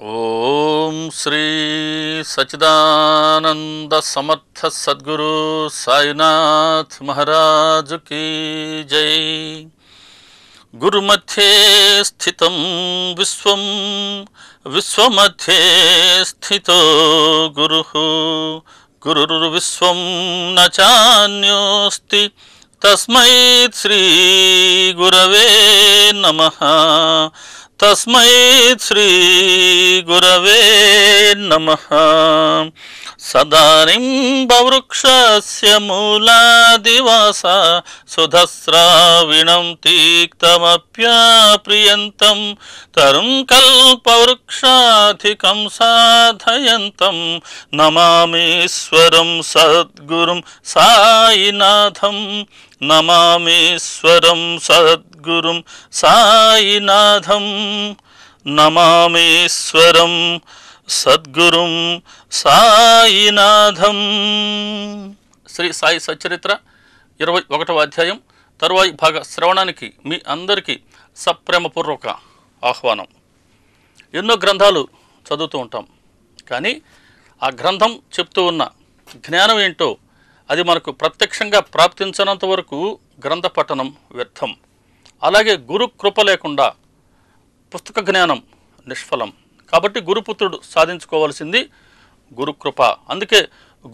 ॐ श्री समर्थ सद्गुरु साईनाथ महाराज की जय गुरुमध्ये स्थितं विश्वं विश्वमध्ये स्थितो गुरुः गुरुर्विश्वं न चान्योऽस्ति तस्मै श्रीगुरवे नमः तस्मै श्रीगुरवे नमः सदानिम्बवृक्षस्य मूलादिवासा मूलादिवसा सुधस्राविणं तिक्तमप्याप्रियन्तं तरुङ्कल्पवृक्षाधिकं साधयन्तं नमामिश्वरं सद्गुरुं सायि नाथं सद्गुरुं सायि नाथं సద్గురుం సాయినాథం శ్రీ సాయి సచరిత్ర ఇరవై ఒకటవ అధ్యాయం తరువాయి భాగ శ్రవణానికి మీ అందరికీ సప్రేమపూర్వక ఆహ్వానం ఎన్నో గ్రంథాలు చదువుతూ ఉంటాం కానీ ఆ గ్రంథం చెప్తూ ఉన్న జ్ఞానం ఏంటో అది మనకు ప్రత్యక్షంగా ప్రాప్తించినంత వరకు గ్రంథ పఠనం వ్యర్థం అలాగే గురు కృప లేకుండా పుస్తక జ్ఞానం నిష్ఫలం కాబట్టి గురుపుత్రుడు సాధించుకోవాల్సింది గురుకృప అందుకే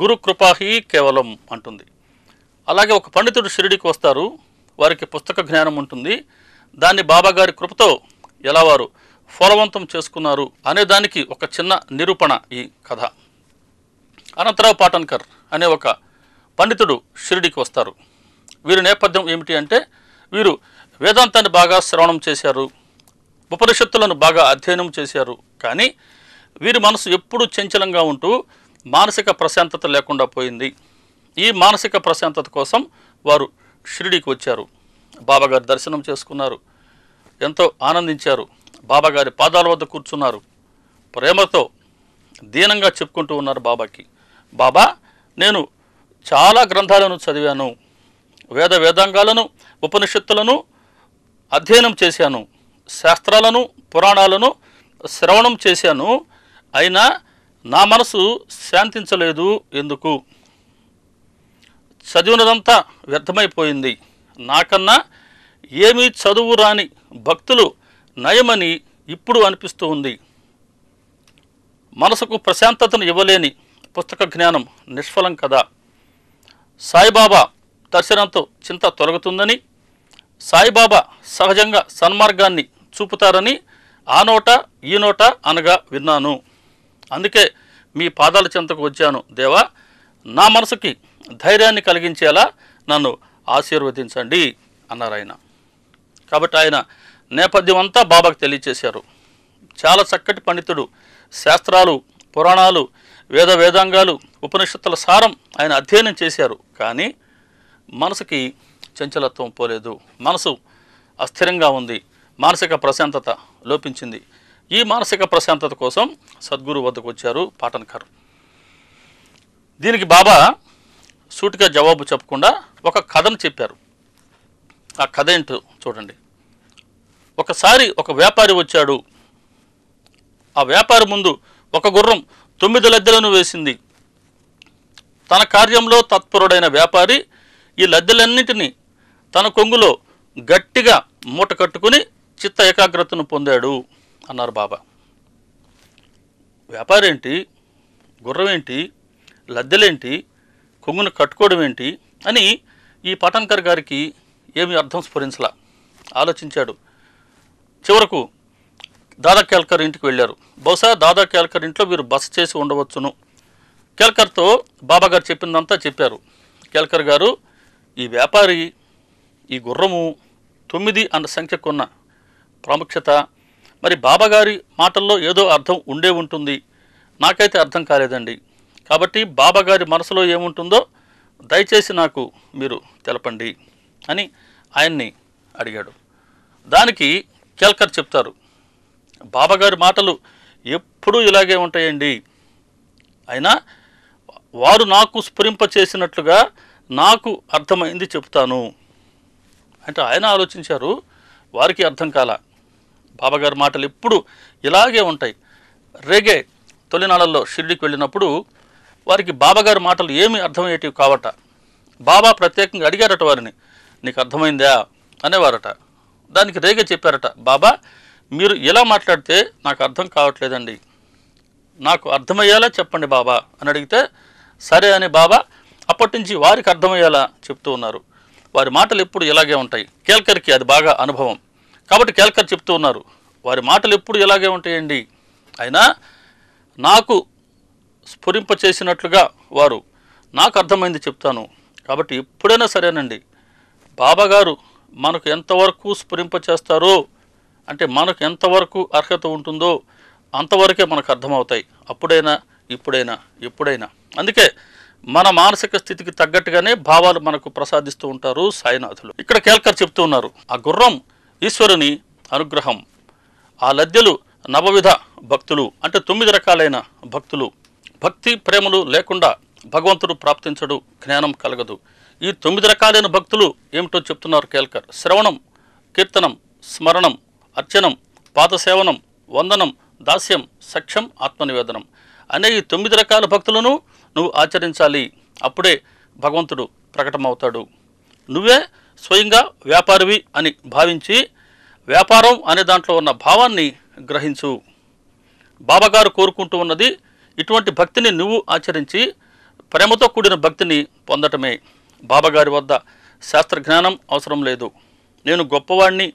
గురుకృపాహి కేవలం అంటుంది అలాగే ఒక పండితుడు షిరిడికి వస్తారు వారికి పుస్తక జ్ఞానం ఉంటుంది దాన్ని బాబాగారి కృపతో ఎలా వారు ఫలవంతం చేసుకున్నారు అనే దానికి ఒక చిన్న నిరూపణ ఈ కథ అనంతరావు పాటన్కర్ అనే ఒక పండితుడు షిరిడికి వస్తారు వీరి నేపథ్యం ఏమిటి అంటే వీరు వేదాంతాన్ని బాగా శ్రవణం చేశారు ఉపనిషత్తులను బాగా అధ్యయనం చేశారు కానీ వీరి మనసు ఎప్పుడూ చంచలంగా ఉంటూ మానసిక ప్రశాంతత లేకుండా పోయింది ఈ మానసిక ప్రశాంతత కోసం వారు షిరిడికి వచ్చారు బాబాగారి దర్శనం చేసుకున్నారు ఎంతో ఆనందించారు బాబాగారి పాదాల వద్ద కూర్చున్నారు ప్రేమతో దీనంగా చెప్పుకుంటూ ఉన్నారు బాబాకి బాబా నేను చాలా గ్రంథాలను చదివాను వేద వేదాంగాలను ఉపనిషత్తులను అధ్యయనం చేశాను శాస్త్రాలను పురాణాలను శ్రవణం చేశాను అయినా నా మనసు శాంతించలేదు ఎందుకు చదివినదంతా వ్యర్థమైపోయింది నాకన్నా ఏమీ చదువు రాని భక్తులు నయమని ఇప్పుడు అనిపిస్తూ ఉంది మనసుకు ప్రశాంతతను ఇవ్వలేని పుస్తక జ్ఞానం నిష్ఫలం కదా సాయిబాబా దర్శనంతో చింత తొలగుతుందని సాయిబాబా సహజంగా సన్మార్గాన్ని చూపుతారని ఆ నోట ఈ నోట అనగా విన్నాను అందుకే మీ పాదాల చెంతకు వచ్చాను దేవా నా మనసుకి ధైర్యాన్ని కలిగించేలా నన్ను ఆశీర్వదించండి అన్నారు ఆయన కాబట్టి ఆయన నేపథ్యం అంతా బాబాకు తెలియచేశారు చాలా చక్కటి పండితుడు శాస్త్రాలు పురాణాలు వేద వేదాంగాలు ఉపనిషత్తుల సారం ఆయన అధ్యయనం చేశారు కానీ మనసుకి చంచలత్వం పోలేదు మనసు అస్థిరంగా ఉంది మానసిక ప్రశాంతత లోపించింది ఈ మానసిక ప్రశాంతత కోసం సద్గురు వద్దకు వచ్చారు పాటన్కర్ దీనికి బాబా సూటిగా జవాబు చెప్పకుండా ఒక కథను చెప్పారు ఆ కథ ఏంటో చూడండి ఒకసారి ఒక వ్యాపారి వచ్చాడు ఆ వ్యాపారి ముందు ఒక గుర్రం తొమ్మిది లద్దెలను వేసింది తన కార్యంలో తత్పరుడైన వ్యాపారి ఈ లద్దెలన్నింటినీ తన కొంగులో గట్టిగా మూట కట్టుకుని చిత్త ఏకాగ్రతను పొందాడు అన్నారు బాబా వ్యాపారేంటి గుర్రమేంటి లద్దెలేంటి కొంగును కట్టుకోవడం ఏంటి అని ఈ పటన్కర్ గారికి ఏమి అర్థం స్ఫురించలా ఆలోచించాడు చివరకు దాదా కేల్కర్ ఇంటికి వెళ్ళారు బహుశా దాదా కేల్కర్ ఇంట్లో వీరు బస చేసి ఉండవచ్చును కేల్కర్తో బాబా గారు చెప్పిందంతా చెప్పారు కేల్కర్ గారు ఈ వ్యాపారి ఈ గుర్రము తొమ్మిది అన్న సంఖ్యకున్న ప్రాముఖ్యత మరి బాబాగారి మాటల్లో ఏదో అర్థం ఉండే ఉంటుంది నాకైతే అర్థం కాలేదండి కాబట్టి బాబాగారి మనసులో ఏముంటుందో దయచేసి నాకు మీరు తెలపండి అని ఆయన్ని అడిగాడు దానికి కేల్కర్ చెప్తారు బాబాగారి మాటలు ఎప్పుడూ ఇలాగే ఉంటాయండి అయినా వారు నాకు స్ఫురింపచేసినట్లుగా నాకు అర్థమైంది చెప్తాను అంటే ఆయన ఆలోచించారు వారికి అర్థం కాలా బాబాగారి మాటలు ఎప్పుడు ఇలాగే ఉంటాయి రేగే తొలినాళ్ళల్లో షిర్డీకి వెళ్ళినప్పుడు వారికి బాబాగారి మాటలు ఏమి అర్థమయ్యేటివి కావట బాబా ప్రత్యేకంగా అడిగారట వారిని నీకు అర్థమైందా అనేవారట దానికి రేగే చెప్పారట బాబా మీరు ఇలా మాట్లాడితే నాకు అర్థం కావట్లేదండి నాకు అర్థమయ్యేలా చెప్పండి బాబా అని అడిగితే సరే అని బాబా అప్పటి నుంచి వారికి అర్థమయ్యేలా చెప్తూ ఉన్నారు వారి మాటలు ఎప్పుడు ఇలాగే ఉంటాయి కేల్కర్కి అది బాగా అనుభవం కాబట్టి కేల్కర్ చెప్తూ ఉన్నారు వారి మాటలు ఎప్పుడు ఇలాగే ఉంటాయండి అయినా నాకు స్ఫురింప చేసినట్లుగా వారు నాకు అర్థమైంది చెప్తాను కాబట్టి ఎప్పుడైనా సరేనండి బాబాగారు మనకు ఎంతవరకు స్ఫురింప చేస్తారో అంటే మనకు ఎంతవరకు అర్హత ఉంటుందో అంతవరకే మనకు అర్థమవుతాయి అప్పుడైనా ఇప్పుడైనా ఎప్పుడైనా అందుకే మన మానసిక స్థితికి తగ్గట్టుగానే భావాలు మనకు ప్రసాదిస్తూ ఉంటారు సాయినాథులు ఇక్కడ కేల్కర్ చెప్తూ ఉన్నారు ఆ గుర్రం ఈశ్వరుని అనుగ్రహం ఆ లద్దెలు నవవిధ భక్తులు అంటే తొమ్మిది రకాలైన భక్తులు భక్తి ప్రేమలు లేకుండా భగవంతుడు ప్రాప్తించడు జ్ఞానం కలగదు ఈ తొమ్మిది రకాలైన భక్తులు ఏమిటో చెప్తున్నారు కేల్కర్ శ్రవణం కీర్తనం స్మరణం అర్చనం పాదసేవనం వందనం దాస్యం సఖ్యం ఆత్మనివేదనం అనే ఈ తొమ్మిది రకాల భక్తులను నువ్వు ఆచరించాలి అప్పుడే భగవంతుడు ప్రకటమవుతాడు నువ్వే స్వయంగా వ్యాపారివి అని భావించి వ్యాపారం అనే దాంట్లో ఉన్న భావాన్ని గ్రహించు బాబాగారు కోరుకుంటూ ఉన్నది ఇటువంటి భక్తిని నువ్వు ఆచరించి ప్రేమతో కూడిన భక్తిని పొందటమే బాబాగారి వద్ద శాస్త్రజ్ఞానం అవసరం లేదు నేను గొప్పవాణ్ణి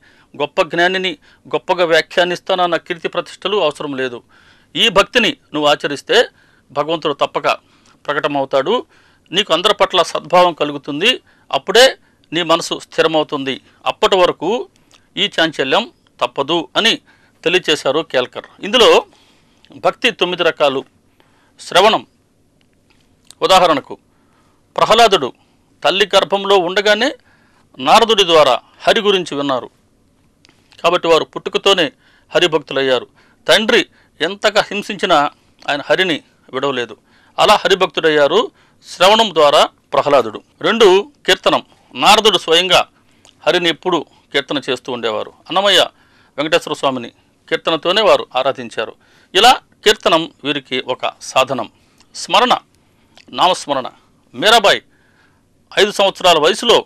గొప్ప జ్ఞానిని గొప్పగా వ్యాఖ్యానిస్తానన్న కీర్తి ప్రతిష్టలు అవసరం లేదు ఈ భక్తిని నువ్వు ఆచరిస్తే భగవంతుడు తప్పక ప్రకటమవుతాడు నీకు అందరి పట్ల సద్భావం కలుగుతుంది అప్పుడే నీ మనసు స్థిరమవుతుంది అప్పటి వరకు ఈ చాంచల్యం తప్పదు అని తెలియచేశారు కేల్కర్ ఇందులో భక్తి తొమ్మిది రకాలు శ్రవణం ఉదాహరణకు ప్రహ్లాదుడు తల్లి గర్భంలో ఉండగానే నారదుడి ద్వారా హరి గురించి విన్నారు కాబట్టి వారు పుట్టుకతోనే హరిభక్తులయ్యారు తండ్రి ఎంతగా హింసించినా ఆయన హరిని విడవలేదు అలా హరిభక్తుడయ్యారు శ్రవణం ద్వారా ప్రహ్లాదుడు రెండు కీర్తనం నారదుడు స్వయంగా హరిని ఎప్పుడు కీర్తన చేస్తూ ఉండేవారు అన్నమయ్య వెంకటేశ్వర స్వామిని కీర్తనతోనే వారు ఆరాధించారు ఇలా కీర్తనం వీరికి ఒక సాధనం స్మరణ నామస్మరణ మీరాబాయి ఐదు సంవత్సరాల వయసులో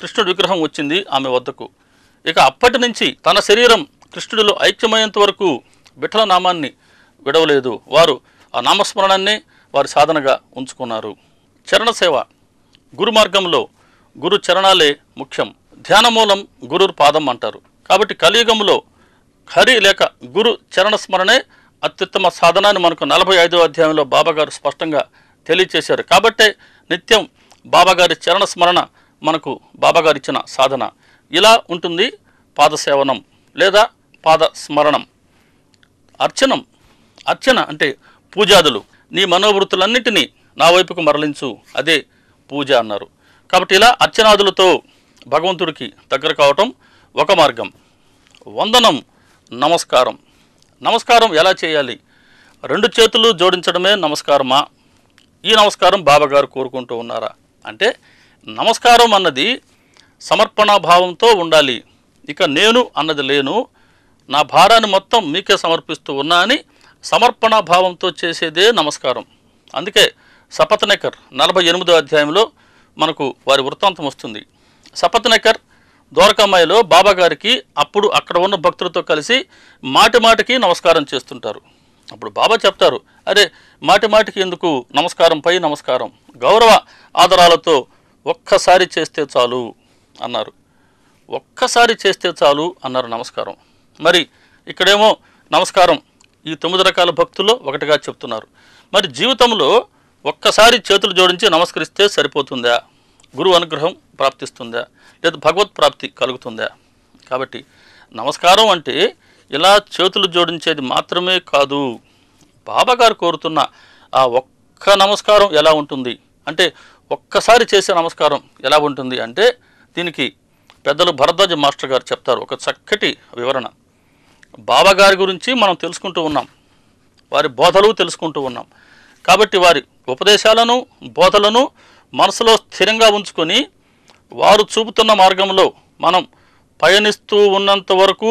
కృష్ణుడి విగ్రహం వచ్చింది ఆమె వద్దకు ఇక అప్పటి నుంచి తన శరీరం కృష్ణుడిలో ఐక్యమయ్యేంత వరకు విఠల నామాన్ని విడవలేదు వారు ఆ నామస్మరణాన్నే వారి సాధనగా ఉంచుకున్నారు చరణ సేవ గురు మార్గంలో గురు చరణాలే ముఖ్యం ధ్యానమూలం గురు పాదం అంటారు కాబట్టి కలియుగంలో హరి లేక గురు చరణ స్మరణే అత్యుత్తమ సాధనాన్ని మనకు నలభై ఐదో అధ్యాయంలో బాబాగారు స్పష్టంగా తెలియచేశారు కాబట్టే నిత్యం బాబాగారి చరణ స్మరణ మనకు బాబాగారు ఇచ్చిన సాధన ఇలా ఉంటుంది పాదసేవనం లేదా పాద స్మరణం అర్చనం అర్చన అంటే పూజాదులు నీ మనోవృత్తులన్నిటినీ నా వైపుకు మరలించు అదే పూజ అన్నారు కాబట్టి ఇలా అర్చనాదులతో భగవంతుడికి దగ్గర కావటం ఒక మార్గం వందనం నమస్కారం నమస్కారం ఎలా చేయాలి రెండు చేతులు జోడించడమే నమస్కారమా ఈ నమస్కారం బాబాగారు కోరుకుంటూ ఉన్నారా అంటే నమస్కారం అన్నది సమర్పణాభావంతో భావంతో ఉండాలి ఇక నేను అన్నది లేను నా భారాన్ని మొత్తం మీకే సమర్పిస్తూ ఉన్నా అని సమర్పణాభావంతో భావంతో చేసేదే నమస్కారం అందుకే సపత్నేకర్ నలభై ఎనిమిదో అధ్యాయంలో మనకు వారి వృత్తాంతం వస్తుంది సపత్నకర్ ద్వారకామాయిలో బాబాగారికి అప్పుడు అక్కడ ఉన్న భక్తులతో కలిసి మాటి మాటికి నమస్కారం చేస్తుంటారు అప్పుడు బాబా చెప్తారు అరే మాటి మాటికి ఎందుకు నమస్కారం పై నమస్కారం గౌరవ ఆదరాలతో ఒక్కసారి చేస్తే చాలు అన్నారు ఒక్కసారి చేస్తే చాలు అన్నారు నమస్కారం మరి ఇక్కడేమో నమస్కారం ఈ తొమ్మిది రకాల భక్తుల్లో ఒకటిగా చెప్తున్నారు మరి జీవితంలో ఒక్కసారి చేతులు జోడించి నమస్కరిస్తే సరిపోతుందా గురువు అనుగ్రహం ప్రాప్తిస్తుందా లేదా భగవత్ ప్రాప్తి కలుగుతుందా కాబట్టి నమస్కారం అంటే ఇలా చేతులు జోడించేది మాత్రమే కాదు బాబాగారు కోరుతున్న ఆ ఒక్క నమస్కారం ఎలా ఉంటుంది అంటే ఒక్కసారి చేసే నమస్కారం ఎలా ఉంటుంది అంటే దీనికి పెద్దలు భరద్వాజ మాస్టర్ గారు చెప్తారు ఒక చక్కటి వివరణ బాబాగారి గురించి మనం తెలుసుకుంటూ ఉన్నాం వారి బోధలు తెలుసుకుంటూ ఉన్నాం కాబట్టి వారి ఉపదేశాలను బోధలను మనసులో స్థిరంగా ఉంచుకొని వారు చూపుతున్న మార్గంలో మనం పయనిస్తూ ఉన్నంత వరకు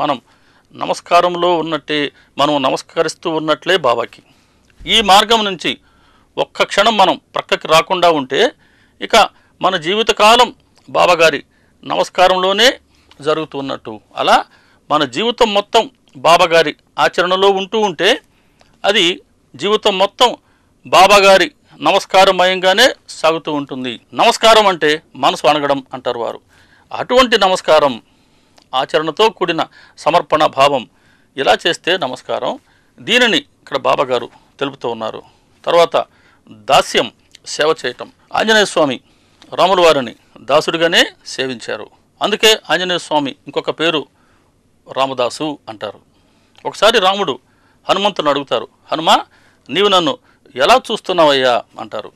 మనం నమస్కారంలో ఉన్నట్టే మనం నమస్కరిస్తూ ఉన్నట్లే బాబాకి ఈ మార్గం నుంచి ఒక్క క్షణం మనం ప్రక్కకి రాకుండా ఉంటే ఇక మన జీవితకాలం బాబాగారి నమస్కారంలోనే జరుగుతున్నట్టు అలా మన జీవితం మొత్తం బాబాగారి ఆచరణలో ఉంటూ ఉంటే అది జీవితం మొత్తం బాబాగారి నమస్కారమయంగానే సాగుతూ ఉంటుంది నమస్కారం అంటే మనసు అనగడం అంటారు వారు అటువంటి నమస్కారం ఆచరణతో కూడిన సమర్పణ భావం ఇలా చేస్తే నమస్కారం దీనిని ఇక్కడ బాబాగారు తెలుపుతూ ఉన్నారు తర్వాత దాస్యం సేవ చేయటం ఆంజనేయ స్వామి రాముల వారిని దాసుడిగానే సేవించారు అందుకే ఆంజనేయ స్వామి ఇంకొక పేరు రామదాసు అంటారు ఒకసారి రాముడు హనుమంతుని అడుగుతారు హనుమ నీవు నన్ను ఎలా చూస్తున్నావయ్యా అంటారు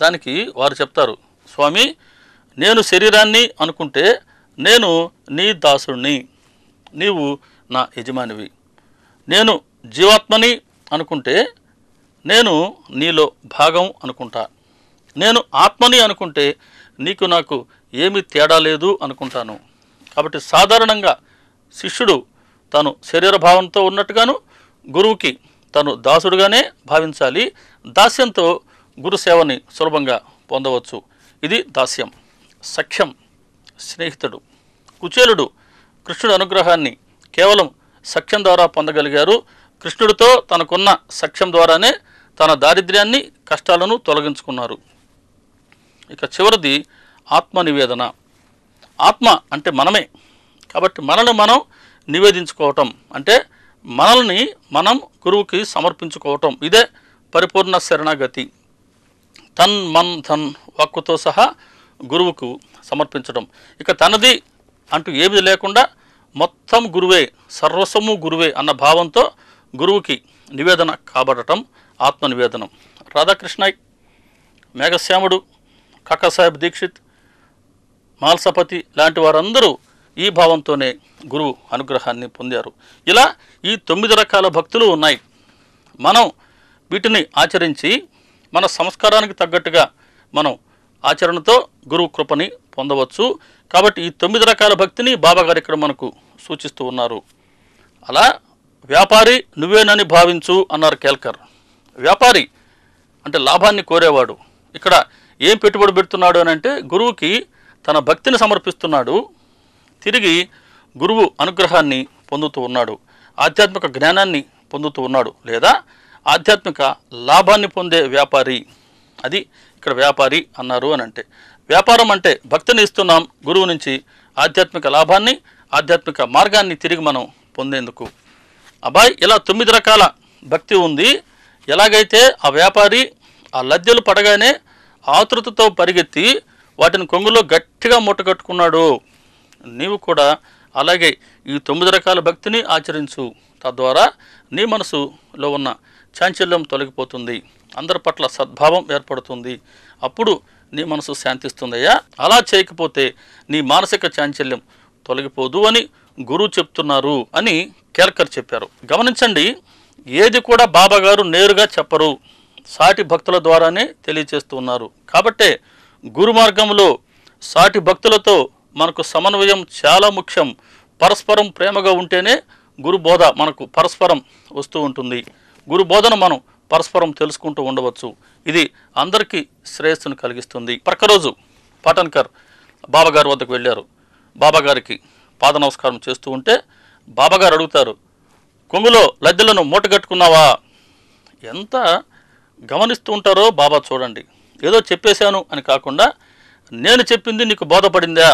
దానికి వారు చెప్తారు స్వామి నేను శరీరాన్ని అనుకుంటే నేను నీ దాసుణ్ణి నీవు నా యజమానివి నేను జీవాత్మని అనుకుంటే నేను నీలో భాగం అనుకుంటా నేను ఆత్మని అనుకుంటే నీకు నాకు ఏమి తేడా లేదు అనుకుంటాను కాబట్టి సాధారణంగా శిష్యుడు తను శరీర భావంతో ఉన్నట్టుగాను గురువుకి తను దాసుడుగానే భావించాలి దాస్యంతో గురు సేవని సులభంగా పొందవచ్చు ఇది దాస్యం సఖ్యం స్నేహితుడు కుచేలుడు కృష్ణుడు అనుగ్రహాన్ని కేవలం సఖ్యం ద్వారా పొందగలిగారు కృష్ణుడితో తనకున్న సఖ్యం ద్వారానే తన దారిద్ర్యాన్ని కష్టాలను తొలగించుకున్నారు ఇక చివరిది ఆత్మ నివేదన ఆత్మ అంటే మనమే కాబట్టి మనల్ని మనం నివేదించుకోవటం అంటే మనల్ని మనం గురువుకి సమర్పించుకోవటం ఇదే పరిపూర్ణ శరణాగతి తన్ మన్ ధన్ వాక్కుతో సహా గురువుకు సమర్పించడం ఇక తనది అంటూ ఏమీ లేకుండా మొత్తం గురువే సర్వస్వము గురువే అన్న భావంతో గురువుకి నివేదన కాబడటం నివేదనం రాధాకృష్ణయ్ మేఘశ్యాముడు కాకాసాహెబ్ దీక్షిత్ మాల్సపతి లాంటి వారందరూ ఈ భావంతోనే గురువు అనుగ్రహాన్ని పొందారు ఇలా ఈ తొమ్మిది రకాల భక్తులు ఉన్నాయి మనం వీటిని ఆచరించి మన సంస్కారానికి తగ్గట్టుగా మనం ఆచరణతో గురువు కృపని పొందవచ్చు కాబట్టి ఈ తొమ్మిది రకాల భక్తిని బాబాగారు ఇక్కడ మనకు సూచిస్తూ ఉన్నారు అలా వ్యాపారి నువ్వేనని భావించు అన్నారు కేల్కర్ వ్యాపారి అంటే లాభాన్ని కోరేవాడు ఇక్కడ ఏం పెట్టుబడి పెడుతున్నాడు అని అంటే గురువుకి తన భక్తిని సమర్పిస్తున్నాడు తిరిగి గురువు అనుగ్రహాన్ని పొందుతూ ఉన్నాడు ఆధ్యాత్మిక జ్ఞానాన్ని పొందుతూ ఉన్నాడు లేదా ఆధ్యాత్మిక లాభాన్ని పొందే వ్యాపారి అది ఇక్కడ వ్యాపారి అన్నారు అని అంటే వ్యాపారం అంటే భక్తిని ఇస్తున్నాం గురువు నుంచి ఆధ్యాత్మిక లాభాన్ని ఆధ్యాత్మిక మార్గాన్ని తిరిగి మనం పొందేందుకు అబ్బాయి ఇలా తొమ్మిది రకాల భక్తి ఉంది ఎలాగైతే ఆ వ్యాపారి ఆ లజ్జలు పడగానే ఆతృతతో పరిగెత్తి వాటిని కొంగులో గట్టిగా మూటగట్టుకున్నాడు నీవు కూడా అలాగే ఈ తొమ్మిది రకాల భక్తిని ఆచరించు తద్వారా నీ మనసులో ఉన్న చాంచల్యం తొలగిపోతుంది అందరి పట్ల సద్భావం ఏర్పడుతుంది అప్పుడు నీ మనసు శాంతిస్తుందయ్యా అలా చేయకపోతే నీ మానసిక చాంచల్యం తొలగిపోదు అని గురువు చెప్తున్నారు అని కేర్కర్ చెప్పారు గమనించండి ఏది కూడా బాబా గారు నేరుగా చెప్పరు సాటి భక్తుల ద్వారానే తెలియచేస్తున్నారు కాబట్టే గురు మార్గంలో సాటి భక్తులతో మనకు సమన్వయం చాలా ముఖ్యం పరస్పరం ప్రేమగా ఉంటేనే గురు బోధ మనకు పరస్పరం వస్తూ ఉంటుంది గురు బోధన మనం పరస్పరం తెలుసుకుంటూ ఉండవచ్చు ఇది అందరికీ శ్రేయస్సును కలిగిస్తుంది ప్రక్కరోజు పాటన్కర్ బాబాగారి వద్దకు వెళ్ళారు బాబాగారికి పాద నమస్కారం చేస్తూ ఉంటే బాబాగారు అడుగుతారు కొంగులో లద్దెలను మూటగట్టుకున్నావా ఎంత గమనిస్తూ ఉంటారో బాబా చూడండి ఏదో చెప్పేశాను అని కాకుండా నేను చెప్పింది నీకు బోధపడిందా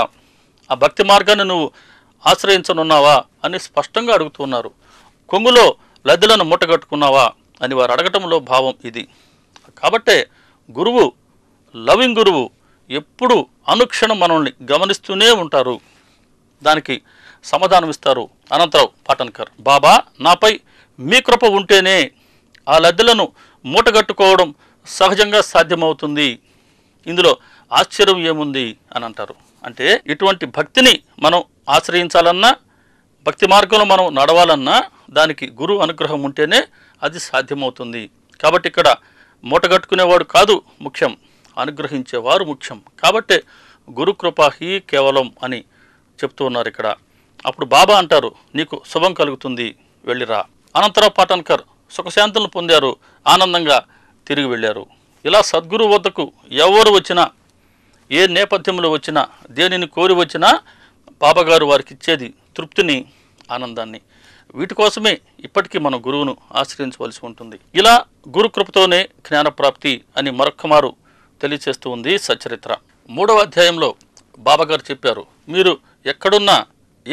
ఆ భక్తి మార్గాన్ని నువ్వు ఆశ్రయించనున్నావా అని స్పష్టంగా అడుగుతున్నారు కొంగులో లద్దెలను మూటగట్టుకున్నావా అని వారు అడగటంలో భావం ఇది కాబట్టే గురువు లవింగ్ గురువు ఎప్పుడు అనుక్షణం మనల్ని గమనిస్తూనే ఉంటారు దానికి సమాధానం ఇస్తారు అనంతరావు పాటన్కర్ బాబా నాపై మీ కృప ఉంటేనే ఆ లద్దెలను మూటగట్టుకోవడం సహజంగా సాధ్యమవుతుంది ఇందులో ఆశ్చర్యం ఏముంది అని అంటారు అంటే ఇటువంటి భక్తిని మనం ఆశ్రయించాలన్నా భక్తి మార్గంలో మనం నడవాలన్నా దానికి గురు అనుగ్రహం ఉంటేనే అది సాధ్యమవుతుంది కాబట్టి ఇక్కడ మూటగట్టుకునేవాడు కాదు ముఖ్యం అనుగ్రహించేవారు ముఖ్యం కాబట్టే గురుకృపాహి కేవలం అని చెప్తూ ఉన్నారు ఇక్కడ అప్పుడు బాబా అంటారు నీకు శుభం కలుగుతుంది వెళ్ళిరా అనంతరం పాటన్కర్ సుఖశాంతులను పొందారు ఆనందంగా తిరిగి వెళ్ళారు ఇలా సద్గురు వద్దకు ఎవరు వచ్చినా ఏ నేపథ్యంలో వచ్చినా దేనిని కోరి వచ్చినా బాబాగారు వారికి ఇచ్చేది తృప్తిని ఆనందాన్ని వీటి కోసమే ఇప్పటికీ మన గురువును ఆశ్రయించవలసి ఉంటుంది ఇలా గురుకృపతోనే జ్ఞానప్రాప్తి అని మరొక్కమారు తెలియచేస్తూ ఉంది సచరిత్ర మూడవ అధ్యాయంలో బాబాగారు చెప్పారు మీరు ఎక్కడున్నా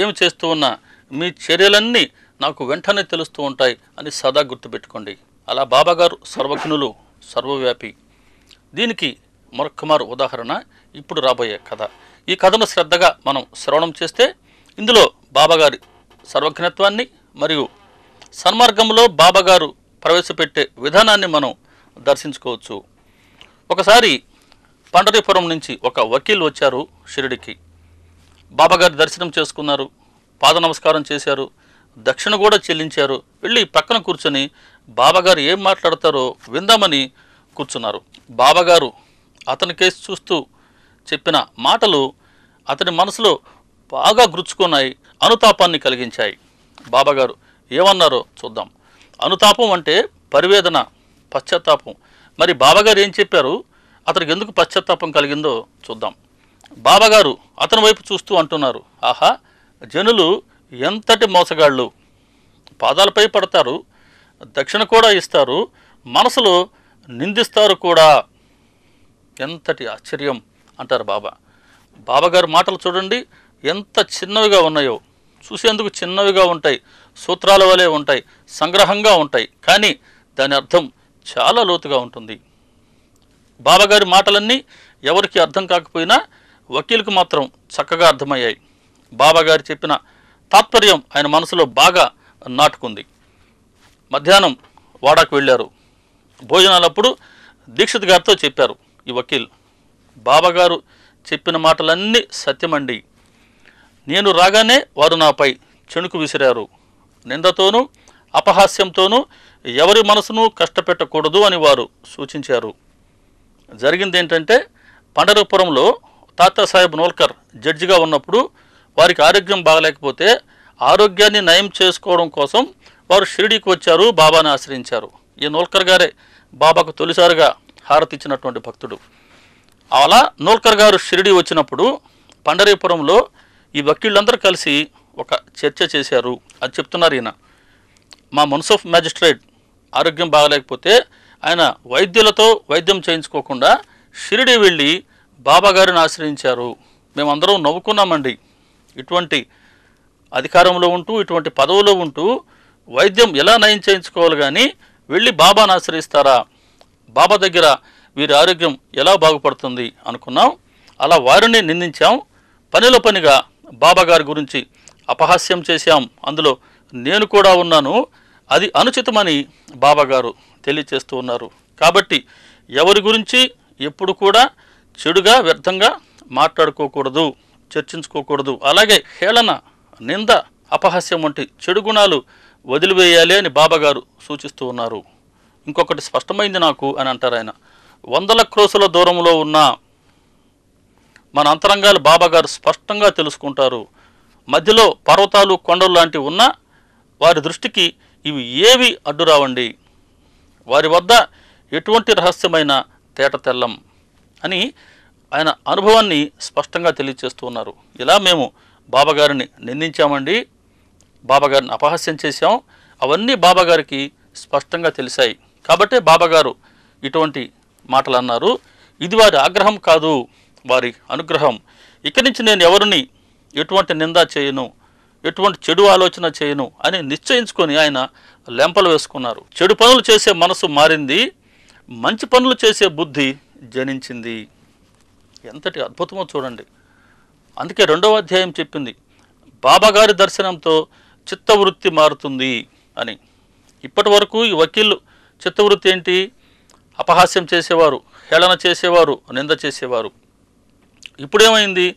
ఏమి చేస్తూ ఉన్నా మీ చర్యలన్నీ నాకు వెంటనే తెలుస్తూ ఉంటాయి అని సదా గుర్తుపెట్టుకోండి అలా బాబాగారు సర్వజ్ఞులు సర్వవ్యాపి దీనికి మరొక ఉదాహరణ ఇప్పుడు రాబోయే కథ ఈ కథను శ్రద్ధగా మనం శ్రవణం చేస్తే ఇందులో బాబాగారి సర్వజ్ఞత్వాన్ని మరియు సన్మార్గంలో బాబాగారు ప్రవేశపెట్టే విధానాన్ని మనం దర్శించుకోవచ్చు ఒకసారి పండరీపురం నుంచి ఒక వకీల్ వచ్చారు షిరిడికి బాబాగారి దర్శనం చేసుకున్నారు పాద నమస్కారం చేశారు దక్షిణ కూడా చెల్లించారు వెళ్ళి పక్కన కూర్చొని బాబాగారు ఏం మాట్లాడతారో విందామని కూర్చున్నారు బాబాగారు అతని కేసు చూస్తూ చెప్పిన మాటలు అతని మనసులో బాగా గుచ్చుకున్నాయి అనుతాపాన్ని కలిగించాయి బాబాగారు ఏమన్నారో చూద్దాం అనుతాపం అంటే పరివేదన పశ్చాత్తాపం మరి బాబాగారు ఏం చెప్పారు అతనికి ఎందుకు పశ్చాత్తాపం కలిగిందో చూద్దాం బాబాగారు అతని వైపు చూస్తూ అంటున్నారు ఆహా జనులు ఎంతటి మోసగాళ్ళు పాదాలపై పడతారు దక్షిణ కూడా ఇస్తారు మనసులో నిందిస్తారు కూడా ఎంతటి ఆశ్చర్యం అంటారు బాబా బాబాగారి మాటలు చూడండి ఎంత చిన్నవిగా ఉన్నాయో చూసేందుకు చిన్నవిగా ఉంటాయి సూత్రాల వలె ఉంటాయి సంగ్రహంగా ఉంటాయి కానీ దాని అర్థం చాలా లోతుగా ఉంటుంది బాబాగారి మాటలన్నీ ఎవరికి అర్థం కాకపోయినా వకీలుకు మాత్రం చక్కగా అర్థమయ్యాయి బాబాగారు చెప్పిన తాత్పర్యం ఆయన మనసులో బాగా నాటుకుంది మధ్యాహ్నం వాడాకు వెళ్ళారు భోజనాలప్పుడు దీక్షిత్ గారితో చెప్పారు ఈ వకీల్ బాబాగారు చెప్పిన మాటలన్నీ సత్యమండి నేను రాగానే వారు నాపై చెణుకు విసిరారు నిందతోనూ అపహాస్యంతోనూ ఎవరి మనసును కష్టపెట్టకూడదు అని వారు సూచించారు జరిగింది ఏంటంటే పండరపురంలో తాతాసాహెబ్ నోల్కర్ జడ్జిగా ఉన్నప్పుడు వారికి ఆరోగ్యం బాగలేకపోతే ఆరోగ్యాన్ని నయం చేసుకోవడం కోసం వారు షిరిడీకి వచ్చారు బాబాను ఆశ్రయించారు ఈ నోల్కర్ గారే బాబాకు తొలిసారిగా హారతిచ్చినటువంటి భక్తుడు అలా నోల్కర్ గారు షిరిడి వచ్చినప్పుడు పండరీపురంలో ఈ వకీళ్ళందరూ కలిసి ఒక చర్చ చేశారు అది చెప్తున్నారు ఈయన మా మున్సఫ్ మ్యాజిస్ట్రేట్ ఆరోగ్యం బాగలేకపోతే ఆయన వైద్యులతో వైద్యం చేయించుకోకుండా షిరిడి వెళ్ళి బాబాగారిని ఆశ్రయించారు మేమందరం నవ్వుకున్నామండి ఇటువంటి అధికారంలో ఉంటూ ఇటువంటి పదవులో ఉంటూ వైద్యం ఎలా నయం చేయించుకోవాలి కానీ వెళ్ళి బాబాను ఆశ్రయిస్తారా బాబా దగ్గర వీరి ఆరోగ్యం ఎలా బాగుపడుతుంది అనుకున్నాం అలా వారిని నిందించాం పనిలో పనిగా బాబాగారి గురించి అపహాస్యం చేశాం అందులో నేను కూడా ఉన్నాను అది అనుచితమని బాబాగారు తెలియచేస్తూ ఉన్నారు కాబట్టి ఎవరి గురించి ఎప్పుడు కూడా చెడుగా వ్యర్థంగా మాట్లాడుకోకూడదు చర్చించుకోకూడదు అలాగే హేళన నింద అపహాస్యం వంటి చెడు గుణాలు వదిలివేయాలి అని బాబాగారు సూచిస్తూ ఉన్నారు ఇంకొకటి స్పష్టమైంది నాకు అని అంటారు ఆయన వందల క్రోసుల దూరంలో ఉన్న మన అంతరంగాలు బాబాగారు స్పష్టంగా తెలుసుకుంటారు మధ్యలో పర్వతాలు కొండలు లాంటివి ఉన్నా వారి దృష్టికి ఇవి ఏవి అడ్డురావండి వారి వద్ద ఎటువంటి రహస్యమైన తేట తెల్లం అని ఆయన అనుభవాన్ని స్పష్టంగా తెలియచేస్తూ ఉన్నారు ఇలా మేము బాబాగారిని నిందించామండి బాబాగారిని అపహాస్యం చేశాం అవన్నీ బాబాగారికి స్పష్టంగా తెలిసాయి కాబట్టే బాబాగారు ఇటువంటి మాటలు అన్నారు ఇది వారి ఆగ్రహం కాదు వారి అనుగ్రహం ఇక్కడి నుంచి నేను ఎవరిని ఎటువంటి నింద చేయను ఎటువంటి చెడు ఆలోచన చేయను అని నిశ్చయించుకొని ఆయన లెంపలు వేసుకున్నారు చెడు పనులు చేసే మనసు మారింది మంచి పనులు చేసే బుద్ధి జనించింది ఎంతటి అద్భుతమో చూడండి అందుకే రెండవ అధ్యాయం చెప్పింది బాబాగారి దర్శనంతో చిత్తవృత్తి మారుతుంది అని ఇప్పటి వరకు ఈ వకీలు చిత్తవృత్తి ఏంటి అపహాస్యం చేసేవారు హేళన చేసేవారు నింద చేసేవారు ఇప్పుడేమైంది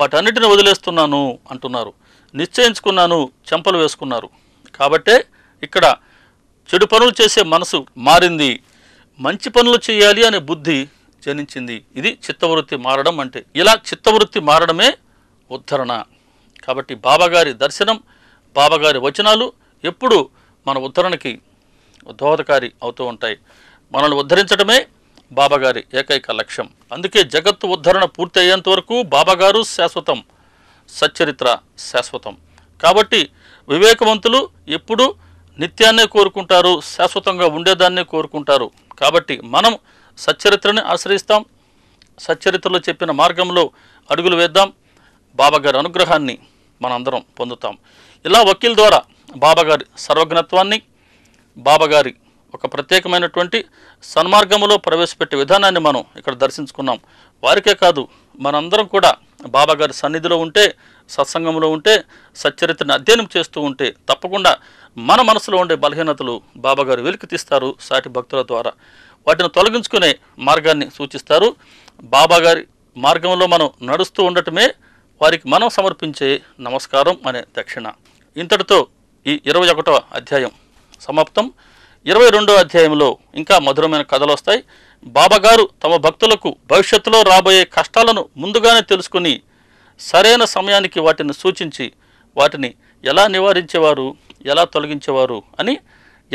వాటన్నిటిని వదిలేస్తున్నాను అంటున్నారు నిశ్చయించుకున్నాను చెంపలు వేసుకున్నారు కాబట్టే ఇక్కడ చెడు పనులు చేసే మనసు మారింది మంచి పనులు చేయాలి అనే బుద్ధి జనించింది ఇది చిత్తవృత్తి మారడం అంటే ఇలా చిత్తవృత్తి మారడమే ఉద్ధరణ కాబట్టి బాబాగారి దర్శనం బాబాగారి వచనాలు ఎప్పుడు మన ఉద్ధరణకి ఉద్బోధకారి అవుతూ ఉంటాయి మనల్ని ఉద్ధరించడమే బాబాగారి ఏకైక లక్ష్యం అందుకే జగత్తు ఉద్ధరణ పూర్తి అయ్యేంత వరకు బాబాగారు శాశ్వతం సచ్చరిత్ర శాశ్వతం కాబట్టి వివేకవంతులు ఎప్పుడూ నిత్యాన్నే కోరుకుంటారు శాశ్వతంగా ఉండేదాన్నే కోరుకుంటారు కాబట్టి మనం సచ్చరిత్రని ఆశ్రయిస్తాం సచ్చరిత్రలో చెప్పిన మార్గంలో అడుగులు వేద్దాం బాబాగారి అనుగ్రహాన్ని మనందరం పొందుతాం ఇలా వకీల్ ద్వారా బాబాగారి సర్వజ్ఞత్వాన్ని బాబాగారి ఒక ప్రత్యేకమైనటువంటి సన్మార్గంలో ప్రవేశపెట్టే విధానాన్ని మనం ఇక్కడ దర్శించుకున్నాం వారికే కాదు మనందరం కూడా బాబాగారి సన్నిధిలో ఉంటే సత్సంగంలో ఉంటే సచ్చరిత్రను అధ్యయనం చేస్తూ ఉంటే తప్పకుండా మన మనసులో ఉండే బలహీనతలు బాబాగారు వెలికి తీస్తారు సాటి భక్తుల ద్వారా వాటిని తొలగించుకునే మార్గాన్ని సూచిస్తారు బాబాగారి మార్గంలో మనం నడుస్తూ ఉండటమే వారికి మనం సమర్పించే నమస్కారం అనే దక్షిణ ఇంతటితో ఈ ఇరవై ఒకటవ అధ్యాయం సమాప్తం ఇరవై రెండో అధ్యాయంలో ఇంకా మధురమైన కథలు వస్తాయి బాబాగారు తమ భక్తులకు భవిష్యత్తులో రాబోయే కష్టాలను ముందుగానే తెలుసుకుని సరైన సమయానికి వాటిని సూచించి వాటిని ఎలా నివారించేవారు ఎలా తొలగించేవారు అని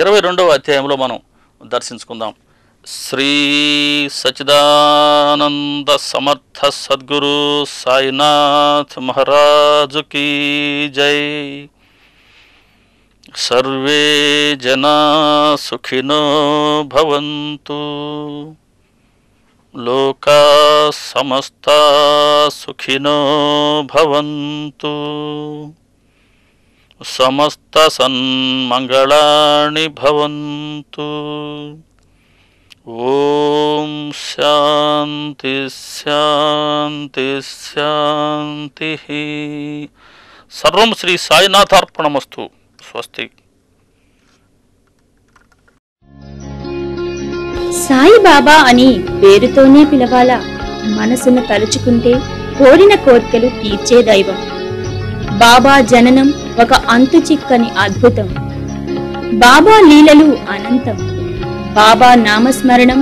ఇరవై రెండవ అధ్యాయంలో మనం దర్శించుకుందాం శ్రీ సచిదానంద సమర్థ సద్గురు సాయినాథ్ మహారాజుకి జై सर्वे जना सुखिनो भवन्तु लोका समस्ता सुखिनो भवन्तु समस्तसन्मङ्गलानि भवन्तु ॐ शान्ति शान्तिः सर्वं श्री స్వస్తి సాయిబాబా అని పేరుతోనే పిలవాలా మనసును తలుచుకుంటే కోరిన కోరికలు తీర్చే దైవం బాబా జననం ఒక అంతు చిక్కని అద్భుతం బాబా లీలలు అనంతం బాబా నామస్మరణం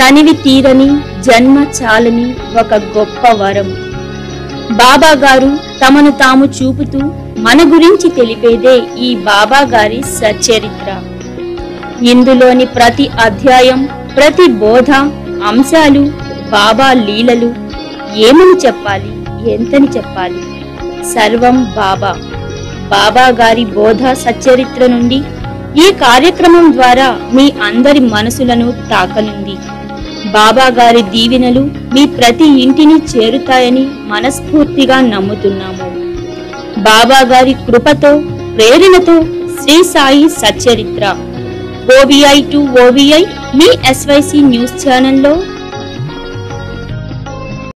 తనివి తీరని జన్మ చాలని ఒక గొప్ప వరం బాబా గారు తమను తాము చూపుతూ మన గురించి తెలిపేదే ఈ బాబా గారి సచరిత్ర ఇందులోని ప్రతి అధ్యాయం ప్రతి బోధ అంశాలు బాబా లీలలు ఏమని చెప్పాలి ఎంతని చెప్పాలి సర్వం బాబా బాబా గారి బోధ సచరిత్ర నుండి ఈ కార్యక్రమం ద్వారా మీ అందరి మనసులను తాకనుంది బాబాగారి దీవెనలు మీ ప్రతి ఇంటిని చేరుతాయని మనస్ఫూర్తిగా నమ్ముతున్నాము బాబాగారి కృపతో ప్రేరణతో శ్రీ సాయి సచ్చరిత్ర ఓవిఐ టు ఓవిఐ మీ ఎస్వైసి న్యూస్ ఛానల్లో